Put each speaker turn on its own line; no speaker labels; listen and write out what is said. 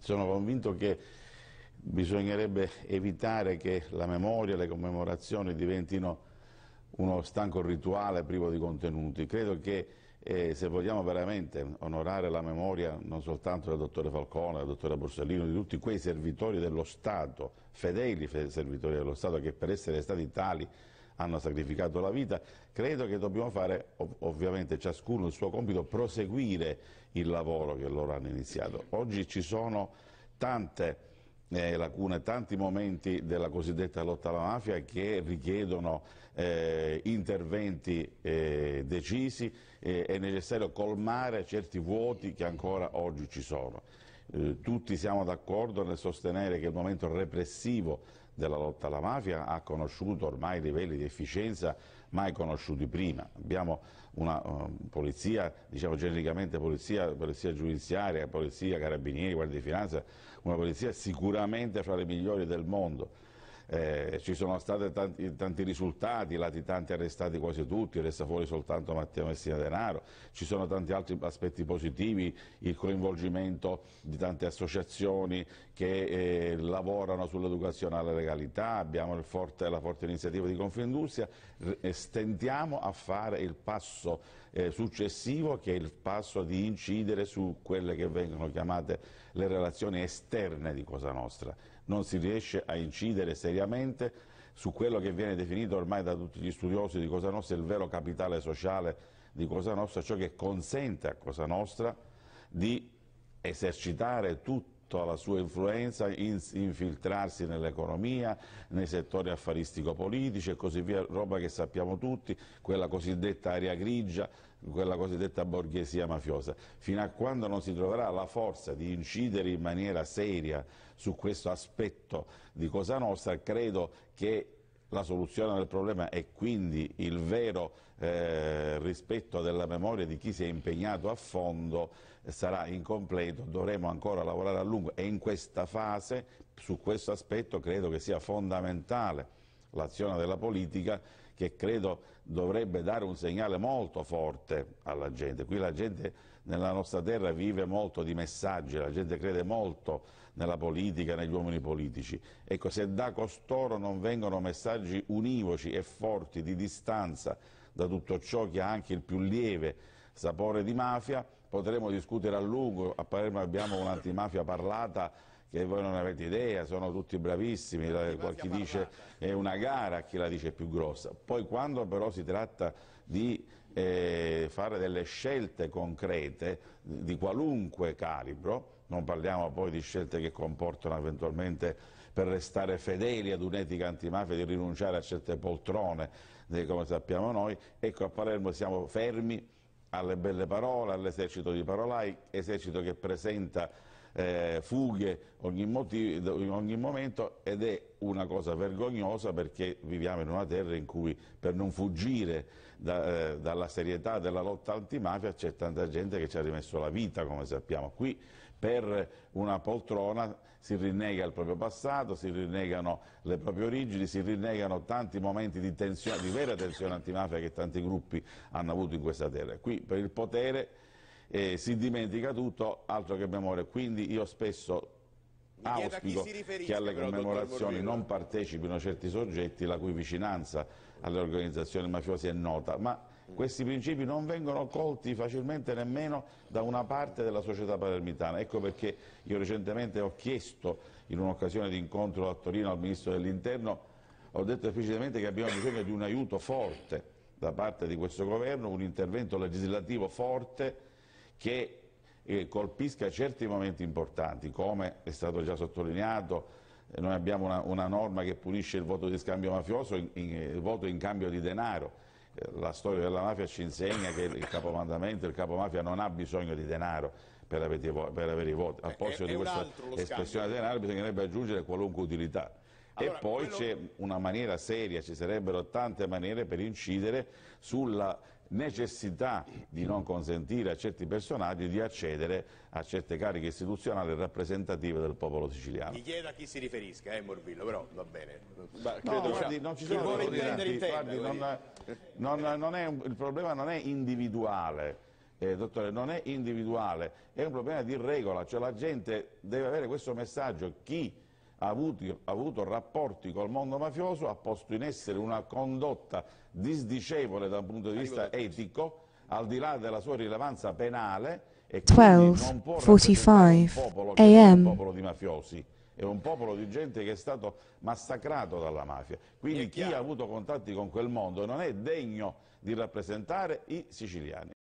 Sono convinto che bisognerebbe evitare che la memoria, le commemorazioni diventino uno stanco rituale privo di contenuti. Credo che eh, se vogliamo veramente onorare la memoria non soltanto del dottore Falcone, del dottore Borsellino, di tutti quei servitori dello Stato, fedeli servitori dello Stato, che per essere stati tali hanno sacrificato la vita. Credo che dobbiamo fare, ov ovviamente ciascuno il suo compito, proseguire il lavoro che loro hanno iniziato. Oggi ci sono tante eh, lacune, tanti momenti della cosiddetta lotta alla mafia che richiedono eh, interventi eh, decisi, è necessario colmare certi vuoti che ancora oggi ci sono. Eh, tutti siamo d'accordo nel sostenere che il momento repressivo della lotta alla mafia ha conosciuto ormai livelli di efficienza mai conosciuti prima. Abbiamo una uh, polizia, diciamo genericamente polizia, polizia giudiziaria, polizia, carabinieri, guardia di finanza, una polizia sicuramente fra le migliori del mondo eh, ci sono stati tanti, tanti, risultati, latitanti arrestati quasi tutti, resta fuori soltanto Matteo Messina Denaro, ci sono tanti altri aspetti positivi, il coinvolgimento di tante associazioni che eh, lavorano sull'educazione alla legalità, abbiamo forte, la forte iniziativa di Confindustria, eh, stentiamo a fare il passo eh, successivo che è il passo di incidere su quelle che vengono chiamate le relazioni esterne di Cosa Nostra, non si riesce a incidere seriamente su quello che viene definito ormai da tutti gli studiosi di Cosa Nostra il vero capitale sociale di Cosa Nostra, ciò cioè che consente a Cosa Nostra di esercitare tutto tutta la sua influenza in, infiltrarsi nell'economia, nei settori affaristico-politici e così via, roba che sappiamo tutti, quella cosiddetta area grigia, quella cosiddetta borghesia mafiosa. Fino a quando non si troverà la forza di incidere in maniera seria su questo aspetto di Cosa Nostra, credo che la soluzione del problema e quindi il vero eh, rispetto della memoria di chi si è impegnato a fondo eh, sarà incompleto, dovremo ancora lavorare a lungo e in questa fase su questo aspetto credo che sia fondamentale l'azione della politica che credo dovrebbe dare un segnale molto forte alla gente. Qui la gente nella nostra terra vive molto di messaggi, la gente crede molto nella politica, negli uomini politici. Ecco, se da costoro non vengono messaggi univoci e forti di distanza da tutto ciò che ha anche il più lieve sapore di mafia, potremo discutere a lungo, a Palermo abbiamo un'antimafia parlata che voi non avete idea, sono tutti bravissimi, eh, qualcuno dice è una gara a chi la dice più grossa. Poi quando però si tratta di eh, fare delle scelte concrete di qualunque calibro, non parliamo poi di scelte che comportano eventualmente per restare fedeli ad un'etica antimafia di rinunciare a certe poltrone, eh, come sappiamo noi, ecco a Palermo siamo fermi alle belle parole, all'esercito di parolai, esercito che presenta eh, fughe ogni, motivo, ogni momento ed è una cosa vergognosa perché viviamo in una terra in cui per non fuggire da, eh, dalla serietà della lotta antimafia c'è tanta gente che ci ha rimesso la vita come sappiamo. Qui per una poltrona si rinnega il proprio passato, si rinnegano le proprie origini, si rinnegano tanti momenti di, tensione, di vera tensione antimafia che tanti gruppi hanno avuto in questa terra. Qui per il potere eh, si dimentica tutto, altro che memoria. Quindi io spesso auspico che alle commemorazioni non partecipino certi soggetti la cui vicinanza alle organizzazioni mafiose è nota, ma questi principi non vengono colti facilmente nemmeno da una parte della società palermitana. Ecco perché io recentemente ho chiesto in un'occasione di incontro a Torino al Ministro dell'Interno, ho detto esplicitamente che abbiamo bisogno di un aiuto forte da parte di questo governo, un intervento legislativo forte che eh, colpisca certi momenti importanti, come è stato già sottolineato, eh, noi abbiamo una, una, norma che punisce il voto di scambio mafioso, in, in, eh, il voto in cambio di denaro. Eh, la storia della mafia ci insegna che il capomandamento, il capomafia non ha bisogno di denaro per avere, per avere i voti. A eh, posto di questa espressione di denaro bisognerebbe aggiungere qualunque utilità e poi quello... c'è una maniera seria, ci sarebbero tante maniere per incidere sulla necessità di non consentire a certi personaggi di accedere a certe cariche istituzionali rappresentative del popolo siciliano. Mi chiedo a chi si riferisca, eh Morbillo, però va bene. Ma, no, guardi, non ci sono problemi, intendere, intende, non, non, non è, il problema non è individuale. Eh, dottore, non è individuale, è un problema di regola, cioè la gente deve avere questo messaggio, chi ha avuto, ha avuto rapporti col mondo mafioso, ha posto in essere una condotta disdicevole dal punto di vista ecco. etico, al di là della sua rilevanza penale, e quindi non può un popolo è un popolo di mafiosi è un popolo di gente che è stato massacrato dalla mafia. Quindi chi ha avuto contatti con quel mondo non è degno di rappresentare i siciliani.